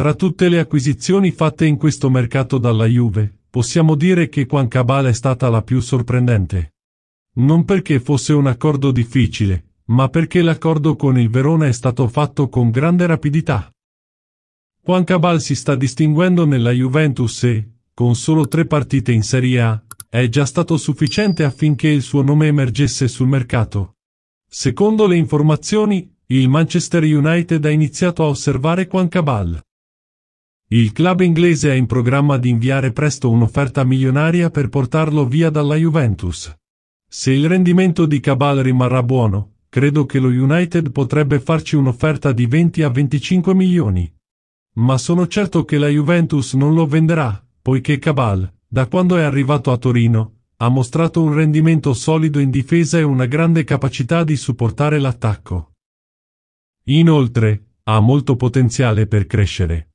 Tra tutte le acquisizioni fatte in questo mercato dalla Juve, possiamo dire che Juan Cabal è stata la più sorprendente. Non perché fosse un accordo difficile, ma perché l'accordo con il Verona è stato fatto con grande rapidità. Juan Cabal si sta distinguendo nella Juventus e, con solo tre partite in Serie A, è già stato sufficiente affinché il suo nome emergesse sul mercato. Secondo le informazioni, il Manchester United ha iniziato a osservare Juan Cabal. Il club inglese è in programma di inviare presto un'offerta milionaria per portarlo via dalla Juventus. Se il rendimento di Cabal rimarrà buono, credo che lo United potrebbe farci un'offerta di 20 a 25 milioni. Ma sono certo che la Juventus non lo venderà, poiché Cabal, da quando è arrivato a Torino, ha mostrato un rendimento solido in difesa e una grande capacità di supportare l'attacco. Inoltre, ha molto potenziale per crescere.